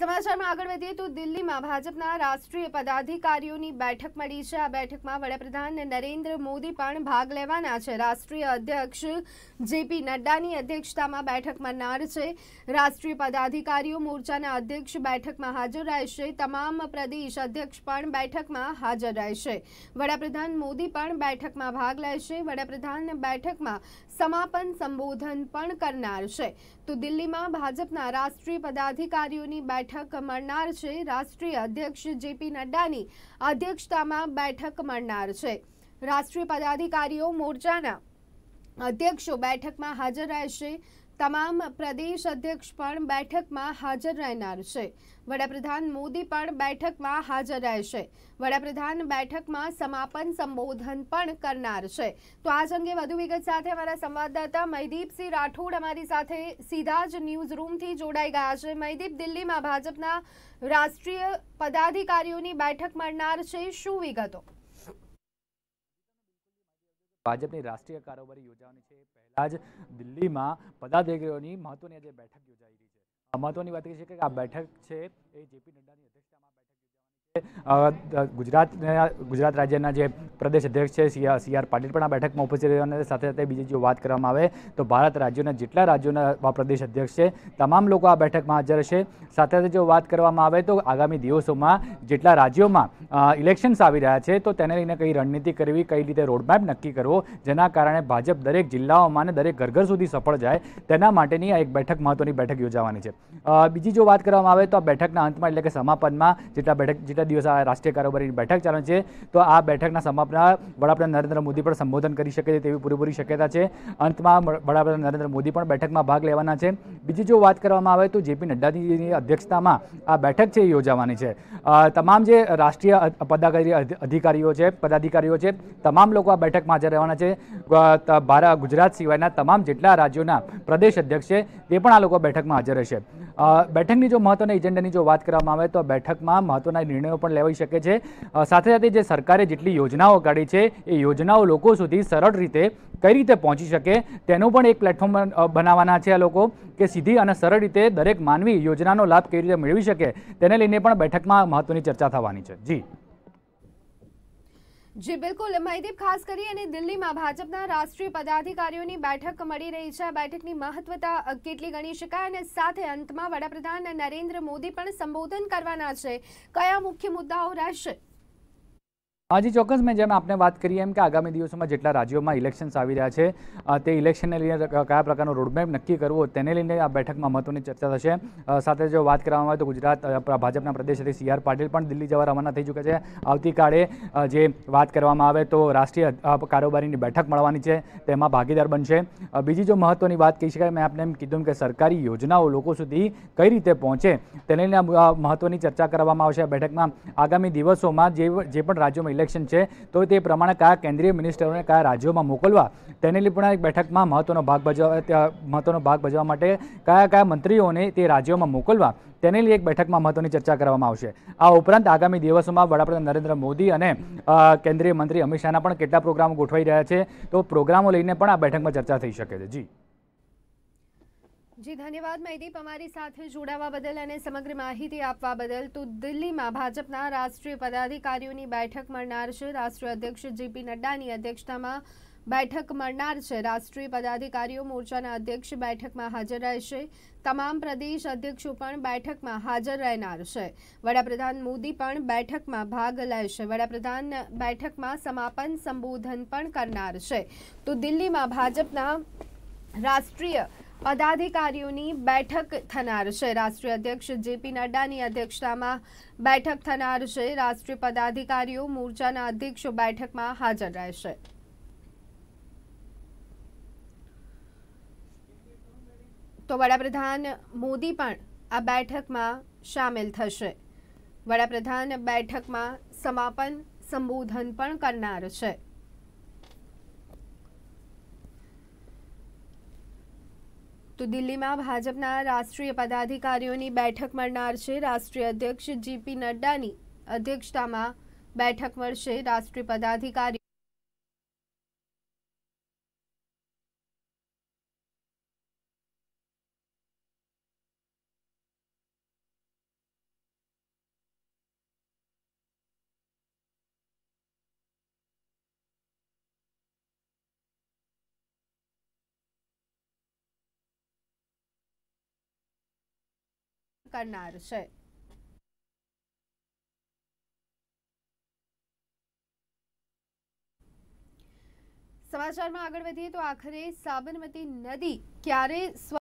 સમાચારમાં આગળ વધીએ તો દિલ્હીમાં ભાજપના રાષ્ટ્રીય પદાધિકારીઓની બેઠક મળી છે આ બેઠકમાં વડાપ્રધાન નરેન્દ્ર મોદી પણ ભાગ લેવાના છે રાષ્ટ્રીય અધ્યક્ષ જેપી નડ્ડાની અધ્યક્ષતામાં બેઠક મળનાર છે રાષ્ટ્રીય પદાધિકારીઓ મોરચાના અધ્યક્ષ બેઠકમાં હાજર રહેશે તમામ પ્રદેશ અધ્યક્ષ પણ બેઠકમાં હાજર રહેશે વડાપ્રધાન મોદી પણ બેઠકમાં ભાગ લેશે વડાપ્રધાન બેઠકમાં સમાપન સંબોધન પણ કરનાર છે તો દિલ્હીમાં ભાજપના રાષ્ટ્રીય પદાધિકારીઓની બેઠક મળનાર છે રાષ્ટ્રીય અધ્યક્ષ જેપી નડ્ડાની અધ્યક્ષતામાં બેઠક મળનાર છે રાષ્ટ્રીય પદાધિકારીઓ મોરચાના અધ્યક્ષો બેઠકમાં હાજર રહેશે તમામ પ્રદેશ અધ્યક્ષ પણ બેઠકમાં હાજર રહેનાર છે વડાપ્રધાન મોદી પણ બેઠકમાં હાજર રહેશે વડાપ્રધાન બેઠકમાં સમાપન સંબોધન પણ કરનાર છે તો આજ અંગે વધુ વિગત સાથે અમારા સંવાદદાતા મહીદીપસિંહ રાઠોડ અમારી સાથે સીધા જ ન્યૂઝ રૂમથી જોડાઈ ગયા છે મહીદીપ દિલ્હીમાં ભાજપના રાષ્ટ્રીય પદાધિકારીઓની બેઠક મળનાર છે શું વિગતો ભાજપની રાષ્ટ્રીય કારોબારી યોજવાની છે પહેલા જ દિલ્હીમાં પદાધિકારીઓની મહત્વની આજે બેઠક યોજાઈ રહી છે મહત્વની વાત એ છે કે આ બેઠક છે એ જેપી નડ્ડાની અધ્યક્ષતામાં ગુજરાત ગુજરાત રાજ્યના જે પ્રદેશ અધ્યક્ષ છે સી આર પાટીલ પણ આ બેઠકમાં ઉપસ્થિત રહ્યા અને સાથે સાથે બીજી જો વાત કરવામાં આવે તો ભારત રાજ્યોના જેટલા રાજ્યોના પ્રદેશ અધ્યક્ષ છે તમામ લોકો આ બેઠકમાં હાજર હશે સાથે સાથે જો વાત કરવામાં આવે તો આગામી દિવસોમાં જેટલા રાજ્યોમાં ઇલેક્શન્સ આવી રહ્યા છે તો તેને લઈને કઈ રણનીતિ કરવી કઈ રીતે રોડમેપ નક્કી કરવો જેના કારણે ભાજપ દરેક જિલ્લાઓમાં અને દરેક ઘર ઘર સુધી સફળ જાય તેના માટેની આ એક બેઠક મહત્વની બેઠક યોજાવાની છે બીજી જો વાત કરવામાં આવે તો આ બેઠકના અંતમાં એટલે કે સમાપનમાં જેટલા બેઠક જેટલા દિવસ આ રાષ્ટ્રીય કારોબારીની બેઠક ચાલે છે તો આ બેઠકના સમાપના વડાપ્રધાન નરેન્દ્ર મોદી પણ સંબોધન કરી શકે છે તેવી પૂરેપૂરી શક્યતા છે અંતમાં વડાપ્રધાન નરેન્દ્ર મોદી પણ બેઠકમાં ભાગ લેવાના છે બીજી જો વાત કરવામાં આવે તો જેપી નડ્ડાજીની અધ્યક્ષતામાં આ બેઠક છે એ યોજાવાની છે તમામ જે રાષ્ટ્રીય પદાધિકારી અધિકારીઓ છે પદાધિકારીઓ છે તમામ લોકો આ બેઠકમાં હાજર રહેવાના છે ભારત ગુજરાત સિવાયના તમામ જેટલા રાજ્યોના પ્રદેશ અધ્યક્ષ છે તે પણ આ લોકો બેઠકમાં હાજર રહેશે બેઠકની જો મહત્વના એજન્ડાની જો વાત કરવામાં આવે તો બેઠકમાં મહત્વના નિર્ણયો પણ લેવાઈ શકે છે સાથે સાથે જે સરકારે જેટલી યોજનાઓ કાઢી છે એ યોજનાઓ લોકો સુધી સરળ રીતે કઈ રીતે પહોંચી શકે તેનું પણ એક પ્લેટફોર્મ બનાવવાના છે આ લોકો કે સીધી અને સરળ રીતે દરેક માનવી યોજનાનો લાભ કઈ રીતે મેળવી શકે તેને લઈને પણ બેઠકમાં મહત્વની ચર્ચા થવાની છે જી જી બિલકુલ મહિદીપ ખાસ કરી અને દિલ્હીમાં ભાજપના રાષ્ટ્રીય પદાધિકારીઓની બેઠક મળી રહી છે આ બેઠકની મહત્વતા કેટલી ગણી શકાય અને સાથે અંતમાં વડાપ્રધાન નરેન્દ્ર મોદી પણ સંબોધન કરવાના છે કયા મુખ્ય મુદ્દાઓ રહેશે આજે ચોક્કસ મેં જેમ આપણે વાત કરી એમ કે આગામી દિવસોમાં જેટલા રાજ્યોમાં ઇલેક્શન્સ આવી રહ્યા છે તે ઇલેક્શનને લઈને કયા પ્રકારનો રોડમેપ નક્કી કરવો તેને લઈને આ બેઠકમાં મહત્ત્વની ચર્ચા થશે સાથે જો વાત કરવામાં આવે તો ગુજરાત ભાજપના પ્રદેશ અધ્યક્ષ સી આર પાટીલ પણ દિલ્હી જવા રવાના થઈ ચૂક્યા છે આવતીકાલે જે વાત કરવામાં આવે તો રાષ્ટ્રીય કારોબારીની બેઠક મળવાની છે તેમાં ભાગીદાર બનશે બીજી જો મહત્વની વાત કહી શકાય મેં આપણે એમ કીધું કે સરકારી યોજનાઓ લોકો સુધી કઈ રીતે પહોંચે તેને લઈને મહત્ત્વની ચર્ચા કરવામાં આવશે આ બેઠકમાં આગામી દિવસોમાં જે જે પણ રાજ્યોમાં ઇલેક્શન છે તો તે પ્રમાણે કયા કેન્દ્રીય મિનિસ્ટરોને કયા રાજ્યોમાં મોકલવા તેને લઈ પણ એક બેઠકમાં મહત્વનો ભાગ ભજવા મહત્વનો ભાગ ભજવવા માટે કયા કયા મંત્રીઓને તે રાજ્યોમાં મોકલવા તેની લઈ એક બેઠકમાં મહત્વની ચર્ચા કરવામાં આવશે આ ઉપરાંત આગામી દિવસોમાં વડાપ્રધાન નરેન્દ્ર મોદી અને કેન્દ્રીય મંત્રી અમિત શાહના પણ કેટલા પ્રોગ્રામો ગોઠવાઈ રહ્યા છે તો પ્રોગ્રામો લઈને પણ આ બેઠકમાં ચર્ચા થઈ શકે છે જી જી ધન્યવાદ મહેદીપ અમારી સાથે જોડાવા બદલ અને સમગ્ર માહિતી આપવા બદલ તો દિલ્હીમાં ભાજપના રાષ્ટ્રીય પદાધિકારીઓની બેઠક મળનાર છે રાષ્ટ્રીય અધ્યક્ષ જેપી નડ્ડાની અધ્યક્ષતામાં બેઠક મળનાર છે રાષ્ટ્રીય પદાધિકારીઓ મોરચાના અધ્યક્ષ બેઠકમાં હાજર રહેશે તમામ પ્રદેશ અધ્યક્ષો પણ બેઠકમાં હાજર રહેનાર છે વડાપ્રધાન મોદી પણ બેઠકમાં ભાગ લેશે વડાપ્રધાન બેઠકમાં સમાપન સંબોધન પણ કરનાર છે તો દિલ્હીમાં ભાજપના રાષ્ટ્રીય પદાધિકારીઓની બેઠક થનાર છે રાષ્ટ્રીય અધ્યક્ષ જેપી નડ્ડાની અધ્યક્ષતામાં બેઠક થનાર છે રાષ્ટ્રીય પદાધિકારીઓ મોરચાના અધ્યક્ષો બેઠકમાં હાજર રહેશે તો વડાપ્રધાન મોદી પણ આ બેઠકમાં સામેલ થશે વડાપ્રધાન બેઠકમાં સમાપન સંબોધન પણ કરનાર છે તો દિલ્હીમાં ભાજપના રાષ્ટ્રીય પદાધિકારીઓની બેઠક મળનાર છે રાષ્ટ્રીય અધ્યક્ષ જીપી નડ્ડાની અધ્યક્ષતામાં બેઠક મળશે રાષ્ટ્રીય પદાધિકારી કરનાર છે સમાચારમાં આગળ વધીએ તો આખરે સાબરમતી નદી ક્યારે